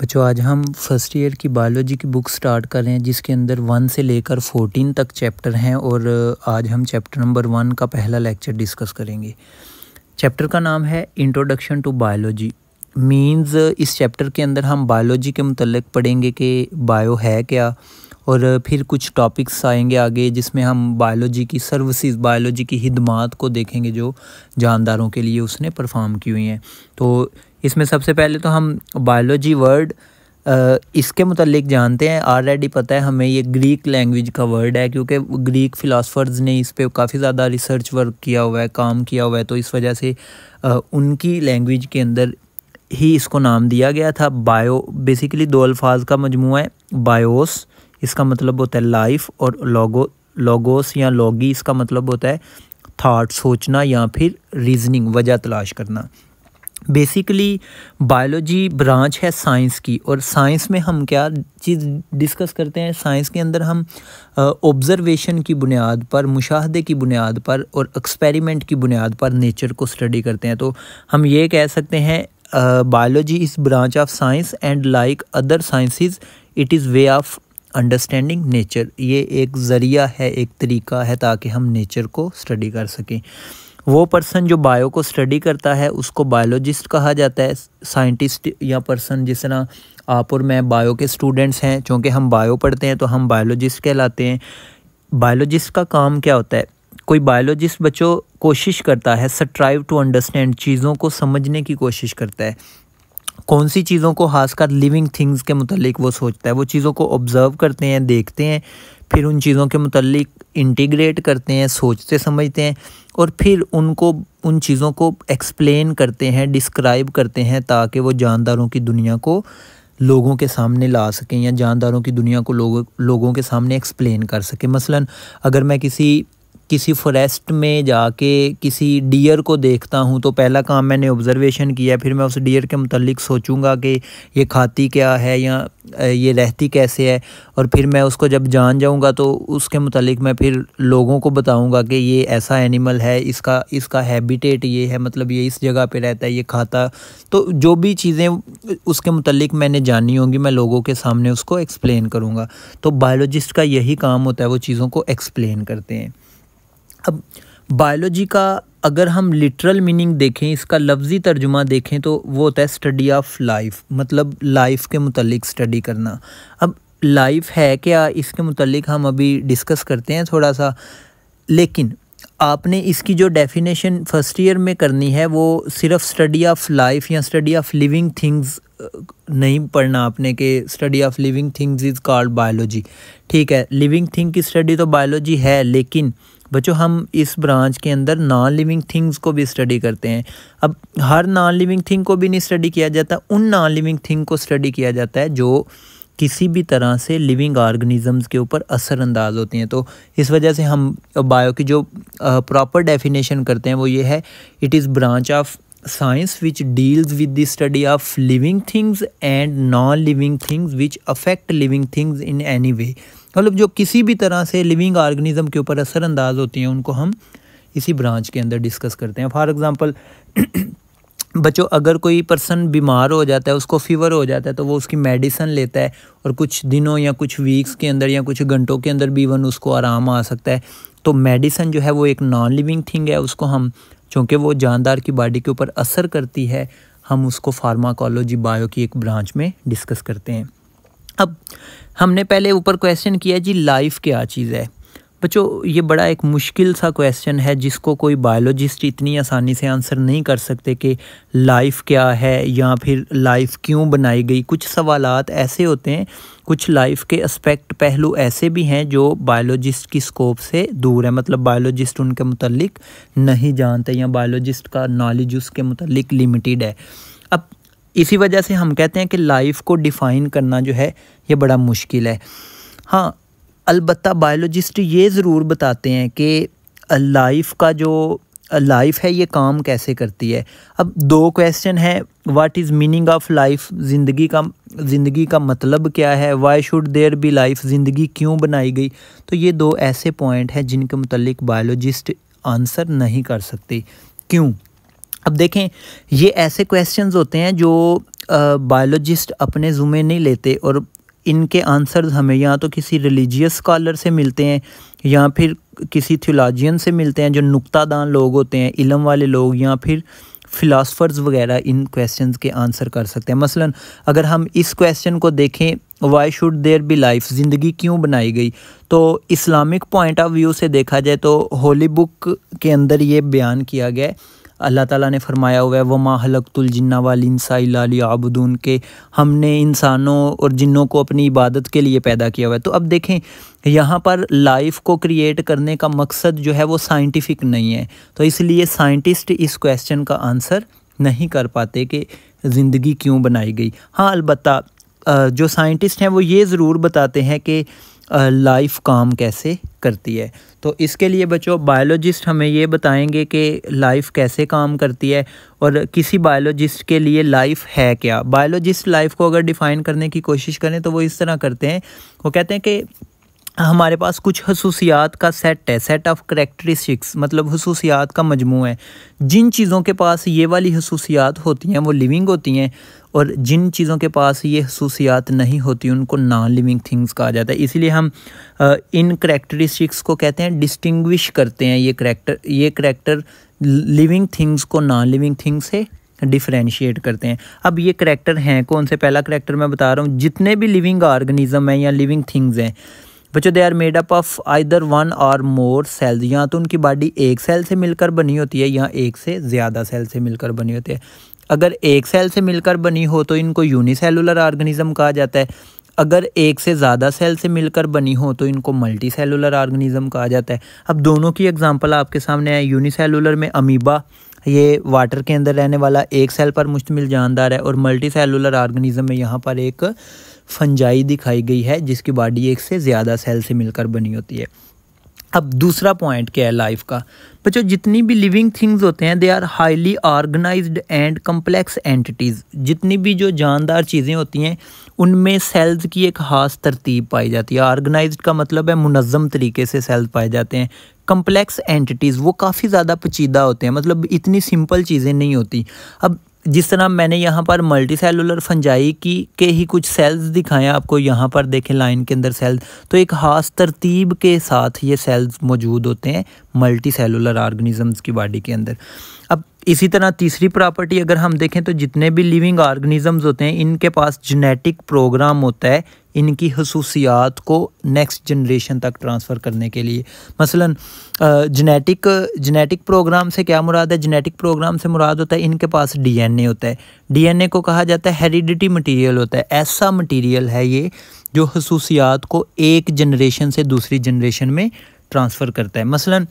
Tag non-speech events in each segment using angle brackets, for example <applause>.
बच्चों आज हम फर्स्ट ईयर की बायोलॉजी की बुक स्टार्ट कर रहे हैं जिसके अंदर वन से लेकर फोर्टीन तक चैप्टर हैं और आज हम चैप्टर नंबर वन का पहला लेक्चर डिस्कस करेंगे चैप्टर का नाम है इंट्रोडक्शन टू बायोलॉजी मींस इस चैप्टर के अंदर हम बायोलॉजी के मतलब पढ़ेंगे कि बायो है क्या और फिर कुछ टॉपिक्स आएंगे आगे जिसमें हम बायोलॉजी की सर्विसेज बायोलॉजी की हिदमात को देखेंगे जो जानदारों के लिए उसने परफॉर्म की हुई हैं तो इसमें सबसे पहले तो हम बायोलॉजी वर्ड इसके मतलब जानते हैं ऑलरेडी पता है हमें ये ग्रीक लैंग्वेज का वर्ड है क्योंकि ग्रीक फ़िलासफ़र्स ने इस पर काफ़ी ज़्यादा रिसर्च वर्क किया हुआ है काम किया हुआ है तो इस वजह से उनकी लैंग्वेज के अंदर ही इसको नाम दिया गया था बायो बेसिकली दो अल्फाज का मजमू है बायोस इसका मतलब होता है लाइफ और लोगो लोगोस या लॉगी इसका मतलब होता है थाट सोचना या फिर रीजनिंग वजह तलाश करना बेसिकली बायोलॉजी ब्रांच है साइंस की और साइंस में हम क्या चीज़ डिस्कस करते हैं साइंस के अंदर हम ऑब्ज़रवेशन की बुनियाद पर मुशाहदे की बुनियाद पर और एक्सपेरिमेंट की बुनियाद पर नेचर को स्टडी करते हैं तो हम ये कह सकते हैं biology is branch of science and like other sciences it is way of understanding nature ये एक ज़रिया है एक तरीका है ताकि हम नेचर को स्टडी कर सकें वो पर्सन जो बायो को स्टडी करता है उसको बायोलॉजिस्ट कहा जाता है साइंटिस्ट या पर्सन जिस तरह आप और मैं बायो के स्टूडेंट्स हैं चूँकि हम बायो पढ़ते हैं तो हम बायोलॉजिस्ट कहलाते हैं बायोलॉजिस्ट का काम क्या होता है कोई बायोलॉजिस्ट बच्चों कोशिश करता है स्ट्राइव टू अंडरस्टैंड चीज़ों को समझने की कोशिश करता है कौन सी चीज़ों को खासकर लिविंग थिंग्स के मतलब वो सोचता है वो चीज़ों को ऑब्ज़र्व करते हैं देखते हैं फिर उन चीज़ों के मतलब इंटीग्रेट करते हैं सोचते समझते हैं और फिर उनको उन चीज़ों को एक्सप्लेन करते हैं डिस्क्राइब करते हैं ताकि वो जानदारों की दुनिया को लोगों के सामने ला सकें या जानदारों की दुनिया को लोगों लोगों के सामने एक्सप्लेन कर सकें मसलन अगर मैं किसी किसी फॉरेस्ट में जाके किसी डियर को देखता हूँ तो पहला काम मैंने ऑब्ज़रवेशन किया फिर मैं उस डियर के मतलब सोचूंगा कि ये खाती क्या है या ये रहती कैसे है और फिर मैं उसको जब जान जाऊंगा तो उसके मतलब मैं फिर लोगों को बताऊंगा कि ये ऐसा एनिमल है इसका इसका हैबिटेट ये है मतलब ये इस जगह पे रहता है ये खाता तो जो भी चीज़ें उसके मतलब मैंने जानी होंगी मैं लोगों के सामने उसको एक्सप्लेन करूँगा तो बायोलॉजिस्ट का यही काम होता है वो चीज़ों को एक्सप्लेन करते हैं अब बायोलॉजी का अगर हम लिटरल मीनिंग देखें इसका लफ्ज़ी तर्जुमा देखें तो वो होता है स्टडी ऑफ लाइफ मतलब लाइफ के मतलब स्टडी करना अब लाइफ है क्या इसके मतलब हम अभी डिस्कस करते हैं थोड़ा सा लेकिन आपने इसकी जो डेफिनेशन फर्स्ट ईयर में करनी है वो सिर्फ स्टडी ऑफ लाइफ या स्टडी ऑफ लिविंग थिंग्स नहीं पढ़ना आपने कि study of living things is called biology ठीक है लिविंग थिंग की स्टडी तो बायोलॉजी है लेकिन बच्चों हम इस ब्रांच के अंदर नॉन लिविंग थिंग्स को भी स्टडी करते हैं अब हर नॉन लिविंग थिंग को भी नहीं स्टडी किया जाता उन नॉन लिविंग थिंग को स्टडी किया जाता है जो किसी भी तरह से लिविंग ऑर्गेनिज़म्स के ऊपर असरअंदाज होती हैं तो इस वजह से हम बायो की जो प्रॉपर डेफिनेशन करते हैं वो ये है it is branch of science which deals with the study of living things and non living things which affect living things in any way मतलब जो किसी भी तरह से लिविंग ऑर्गेनिज्म के ऊपर असरअंदाज होती हैं उनको हम इसी ब्रांच के अंदर डिस्कस करते हैं फॉर एग्ज़ाम्पल <clears throat> बच्चों अगर कोई पर्सन बीमार हो जाता है उसको फीवर हो जाता है तो वो उसकी मेडिसन लेता है और कुछ दिनों या कुछ वीक्स के अंदर या कुछ घंटों के अंदर भी वन उसको आराम आ सकता है तो मेडिसन जो है वो एक नॉन लिविंग थिंग है उसको हम चूँकि वो जानदार की बॉडी के ऊपर असर करती है हम उसको फार्माकोलॉजी बायो की एक ब्रांच में डिस्कस करते हैं अब हमने पहले ऊपर क्वेश्चन किया जी लाइफ क्या चीज़ है बच्चों ये बड़ा एक मुश्किल सा क्वेश्चन है जिसको कोई बायोलॉजिस्ट इतनी आसानी से आंसर नहीं कर सकते कि लाइफ क्या है या फिर लाइफ क्यों बनाई गई कुछ सवाल ऐसे होते हैं कुछ लाइफ के एस्पेक्ट पहलू ऐसे भी हैं जो बायोलॉजिस्ट की स्कोप से दूर है मतलब बायोलॉजिस्ट उनके मतलब नहीं जानते या बायोलॉजिस्ट का नॉलेज उसके मतलब लिमिटेड है अब इसी वजह से हम कहते हैं कि लाइफ को डिफ़ाइन करना जो है ये बड़ा मुश्किल है हाँ अलबत् बायोलॉजिस्ट ये ज़रूर बताते हैं कि लाइफ का जो लाइफ है ये काम कैसे करती है अब दो क्वेश्चन है what is meaning of life ज़िंदगी का ज़िंदगी का मतलब क्या है why should there be life ज़िंदगी क्यों बनाई गई तो ये दो ऐसे पॉइंट हैं जिनके मतलब बायोलॉजिस्ट आंसर नहीं कर सकते क्यों अब देखें ये ऐसे क्वेश्चंस होते हैं जो बायोलॉजिस्ट अपने जुमे नहीं लेते और इनके आंसर्स हमें या तो किसी रिलीजियस स्कॉलर से मिलते हैं या फिर किसी थियोलॉजियन से मिलते हैं जो नुक्तादान लोग होते हैं इलम वाले लोग या फिर फ़िलासफ़र्स वगैरह इन क्वेश्चंस के आंसर कर सकते हैं मसलन अगर हम इस क्वेश्चन को देखें why should there be life ज़िंदगी क्यों बनाई गई तो इस्लामिक पॉइंट ऑफ व्यू से देखा जाए तो होली बुक के अंदर ये बयान किया गया है अल्लाह ताला ने फरमाया हुआ है व माह हलकतुल जिन्ना वालसाई लाली आबुदून के हमने इंसानों और जिन्नों को अपनी इबादत के लिए पैदा किया हुआ है तो अब देखें यहाँ पर लाइफ को क्रिएट करने का मकसद जो है वो साइंटिफिक नहीं है तो इसलिए साइंटिस्ट इस क्वेश्चन का आंसर नहीं कर पाते कि ज़िंदगी क्यों बनाई गई हाँ अलबत्ता जो साइंटिस्ट हैं वो ये ज़रूर बताते हैं कि लाइफ काम कैसे करती है तो इसके लिए बच्चों बायोलॉजिस्ट हमें ये बताएंगे कि लाइफ कैसे काम करती है और किसी बायोलॉजिस्ट के लिए लाइफ है क्या बायोलॉजिस्ट लाइफ को अगर डिफ़ाइन करने की कोशिश करें तो वो इस तरह करते हैं वो कहते हैं कि हमारे पास कुछ खसूसियात का सेट है सेट ऑफ़ करेक्टरिस्टिक्स मतलब खसूसियात का मजमू है जिन चीज़ों के पास ये वाली खसूसियात होती हैं वो लिविंग होती हैं और जिन चीज़ों के पास ये खसूसियात नहीं होती उनको नॉन लिविंग थिंग्स कहा जाता है इसलिए हम इन करेक्टरिस्टिक्स को कहते हैं डिस्टिंग्विश करते हैं ये करेक्टर ये करेक्टर लिविंग थिंग्स को नॉन लिविंग थिंग्स से डिफ्रेंशिएट करते हैं अब ये करेक्टर हैं कौन से पहला करेक्टर मैं बता रहा हूँ जितने भी लिविंग ऑर्गेनिज़म हैं या लिविंग थिंग्स हैं बच्चों they are made up of either one or more sales या तो उनकी बॉडी एक सेल से मिलकर बनी होती है या एक से ज़्यादा सेल से मिलकर बनी होती है अगर एक सेल से मिलकर बनी हो तो इनको यूनिसेलुलर ऑर्गेनिज्म कहा जाता है अगर एक से ज़्यादा सेल से मिलकर बनी हो तो इनको मल्टी सेलुलर ऑर्गेनिज्म कहा जाता है अब दोनों की एग्जांपल आपके सामने आए यूनिसेलुलर में अमीबा ये वाटर के अंदर रहने वाला एक सेल पर मुश्तमिल जानदार है और मल्टी सेलुलर ऑर्गेनिज्म में यहाँ पर एक फंजाई दिखाई गई है जिसकी बॉडी एक से ज़्यादा सेल से मिलकर बनी होती है अब दूसरा पॉइंट क्या है लाइफ का बच्चों जितनी भी लिविंग थिंग्स होते हैं they are highly organised and complex entities जितनी भी जो जानदार चीज़ें होती हैं उनमें सेल्स की एक खास तरतीब पाई जाती है ऑर्गेनाइज का मतलब है मुनज़म तरीके से सेल्स पाए जाते हैं कम्प्लेक्स एंटिटीज़ वो काफ़ी ज़्यादा पचीदा होते हैं मतलब इतनी सिंपल चीज़ें नहीं होती अब जिस तरह मैंने यहाँ पर मल्टी सेलुलर फंजाई की के ही कुछ सेल्स दिखाएं आपको यहाँ पर देखें लाइन के अंदर सेल्स तो एक ख़ास तरतीब के साथ ये सेल्स मौजूद होते हैं मल्टी सेलुलर ऑर्गेनिज़म्स की बॉडी के अंदर अब इसी तरह तीसरी प्रॉपर्टी अगर हम देखें तो जितने भी लिविंग ऑर्गेनिजम्स होते हैं इनके पास जेनेटिक प्रोग्राम होता है इनकी खसूसियात को नेक्स्ट जनरेशन तक ट्रांसफ़र करने के लिए मसलन जेनेटिक जेनेटिक प्रोग्राम से क्या मुराद है जेनेटिक प्रोग्राम से मुराद होता है इनके पास डीएनए होता है डीएनए को कहा जाता है हेरिडिटी मटेरियल होता है ऐसा मटेरियल है ये जो खसूसियात को एक जनरेशन से दूसरी जनरेशन में ट्रांसफ़र करता है मसलन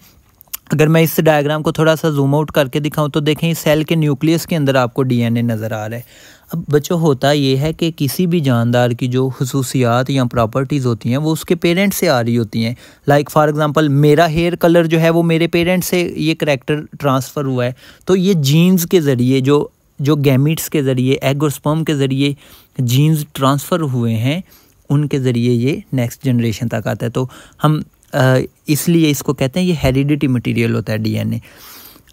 अगर मैं इस डायग्राम को थोड़ा सा जूम आउट करके दिखाऊं तो देखें इस सेल के न्यूक्लियस के अंदर आपको डीएनए नज़र आ रहा है अब बच्चों होता ये है कि किसी भी जानदार की जो खसूसियात या प्रॉपर्टीज़ होती हैं वो उसके पेरेंट्स से आ रही होती हैं लाइक फॉर एग्जांपल मेरा हेयर कलर जो है वो मेरे पेरेंट्स से ये करेक्टर ट्रांसफ़र हुआ है तो ये जीन्स के ज़रिए जो जो गैमिट्स के ज़रिए एग और स्पर्म के ज़रिए जीन्स ट्रांसफ़र हुए हैं उनके ज़रिए ये नेक्स्ट जनरेशन तक आता है तो हम इसलिए इसको कहते हैं ये हेरिडिटी मटेरियल होता है डीएनए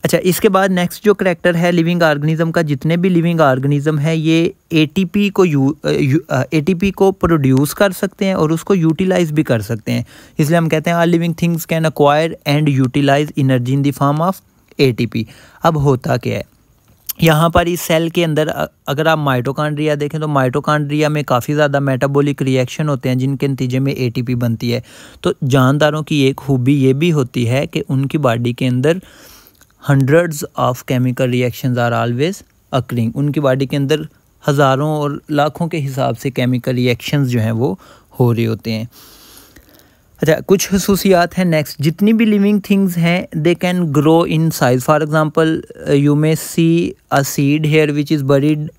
अच्छा इसके बाद नेक्स्ट जो करैक्टर है लिविंग ऑर्गेनिज्म का जितने भी लिविंग ऑर्गेनिज्म है ये एटीपी को यू एटीपी को प्रोड्यूस कर सकते हैं और उसको यूटिलाइज भी कर सकते हैं इसलिए हम कहते हैं all living things can acquire and utilise energy in the form of ATP अब होता क्या है यहाँ पर इस सेल के अंदर अगर आप माइटोकांड्रिया देखें तो माइटोकांड्रिया में काफ़ी ज़्यादा मेटाबॉलिक रिएक्शन होते हैं जिनके नतीजे में एटीपी बनती है तो जानदारों की एक खूबी ये भी होती है कि उनकी बॉडी के अंदर hundreds of chemical reactions are always occurring उनकी बॉडी के अंदर हज़ारों और लाखों के हिसाब से केमिकल रिएक्शन जो हैं वो हो रहे होते हैं अच्छा कुछ खसूसियात हैं नेक्स्ट जितनी भी लिविंग थिंग्स हैं they can grow in size for example you may see a seed here which is buried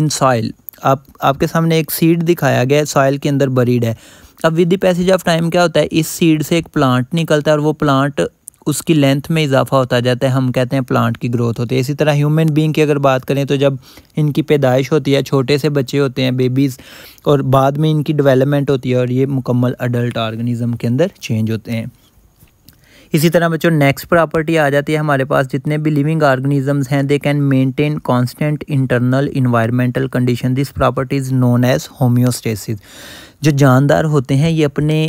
in soil आप आपके सामने एक सीड दिखाया गया है सॉइल के अंदर बरीड है अब with the passage of time क्या होता है इस सीड से एक प्लांट निकलता है और वो प्लांट उसकी लेंथ में इजाफा होता जाता है हम कहते हैं प्लांट की ग्रोथ होती है इसी तरह ह्यूमन बींग की अगर बात करें तो जब इनकी पैदाइश होती है छोटे से बच्चे होते हैं बेबीज़ और बाद में इनकी डेवलपमेंट होती है और ये मुकम्मल अडल्ट ऑर्गेनिज़म के अंदर चेंज होते हैं इसी तरह बच्चों नेक्स्ट प्रॉपर्टी आ जाती है हमारे पास जितने भी लिविंग ऑर्गेनिजम्स हैं they can maintain constant internal environmental condition this property is known as homeostasis जो जानदार होते हैं ये अपने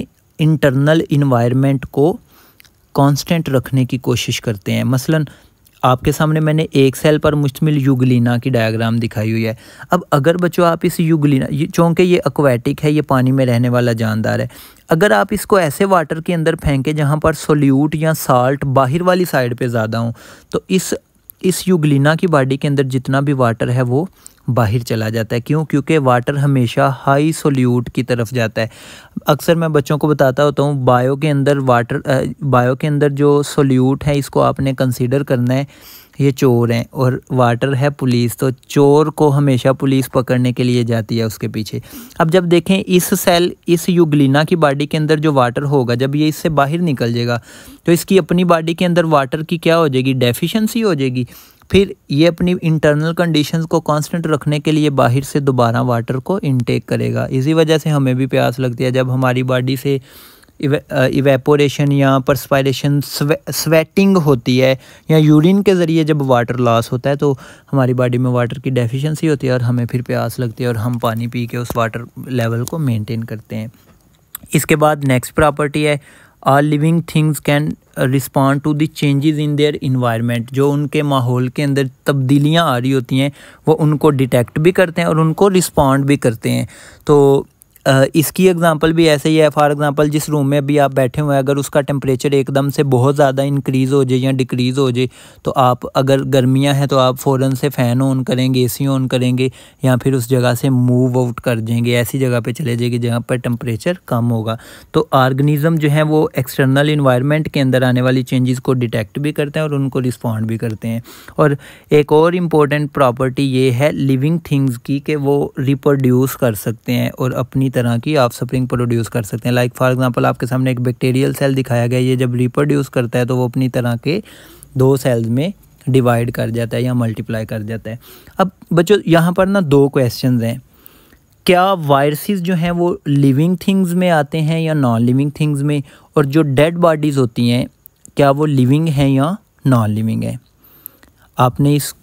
इंटरनल इन्वायरमेंट को कांस्टेंट रखने की कोशिश करते हैं मसलन आपके सामने मैंने एक सेल पर मुश्तमिल युगलिना की डायग्राम दिखाई हुई है अब अगर बच्चों आप इस युगलिना चूँकि ये एक्वेटिक है ये पानी में रहने वाला जानदार है अगर आप इसको ऐसे वाटर के अंदर फेंकें जहाँ पर सोल्यूट या साल्ट बाहर वाली साइड पे ज़्यादा हो तो इस इस यूग्लिना की बॉडी के अंदर जितना भी वाटर है वो बाहर चला जाता है क्यों क्योंकि वाटर हमेशा हाई सोल्यूट की तरफ जाता है अक्सर मैं बच्चों को बताता होता हूँ बायो के अंदर वाटर बायो के अंदर जो सोल्यूट है इसको आपने कंसिडर करना है ये चोर हैं और वाटर है पुलिस तो चोर को हमेशा पुलिस पकड़ने के लिए जाती है उसके पीछे अब जब देखें इस सेल इस युगलिना की बॉडी के अंदर जो वाटर होगा जब ये इससे बाहर निकल जाएगा तो इसकी अपनी बॉडी के अंदर वाटर की क्या हो जाएगी डेफिशिएंसी हो जाएगी फिर ये अपनी इंटरनल कंडीशंस को कांस्टेंट रखने के लिए बाहर से दोबारा वाटर को इनटेक करेगा इसी वजह से हमें भी प्यास लगती है जब हमारी बॉडी से इवेपोरेशन या परस्पायरेशन स्वे, स्वेटिंग होती है या यूरिन के ज़रिए जब वाटर लॉस होता है तो हमारी बॉडी में वाटर की डेफिशिएंसी होती है और हमें फिर प्यास लगती है और हम पानी पी के उस वाटर लेवल को मेंटेन करते हैं इसके बाद नेक्स्ट प्रॉपर्टी है all living things can respond to the changes in their environment जो उनके माहौल के अंदर तब्दीलियाँ आ रही होती हैं वो उनको डिटेक्ट भी करते हैं और उनको रिस्पॉन्ड भी करते हैं तो इसकी एग्ज़ाम्पल भी ऐसे ही है फॉर एग्ज़ाम्पल जिस रूम में भी आप बैठे हुए हैं अगर उसका टेम्परेचर एकदम से बहुत ज़्यादा इंक्रीज़ हो जाए या डिक्रीज़ हो जाए तो आप अगर गर्मियाँ हैं तो आप फ़ौर से फ़ैन ऑन करेंगे ए सी ऑन करेंगे या फिर उस जगह से मूव आउट कर देंगे ऐसी जगह पर चले जाएंगे जहाँ पर टेम्परेचर कम होगा तो आर्गनिज़म जो है वो एक्सटर्नल इन्वायरमेंट के अंदर आने वाली चेंजेस को डिटेक्ट भी करते हैं और उनको रिस्पॉन्ड भी करते हैं और एक और इम्पोर्टेंट प्रॉपर्टी ये है लिविंग थिंग्स की कि वो रिप्रोड्यूस कर सकते हैं और अपनी तरह की आप स्प्रिंग प्रोड्यूस कर सकते हैं लाइक फॉर एग्जांपल आपके सामने एक बैक्टीरियल सेल दिखाया गया ये जब रिप्रोड्यूस करता है तो वो अपनी तरह के दो सेल्स में डिवाइड कर जाता है या मल्टीप्लाई कर जाता है अब बच्चों यहाँ पर ना दो क्वेश्चन हैं क्या वायरसेस जो हैं वो लिविंग थिंग्स में आते हैं या नॉन लिविंग थिंग्स में और जो डेड बॉडीज़ होती हैं क्या वो लिविंग हैं या नॉन लिविंग है आपने इस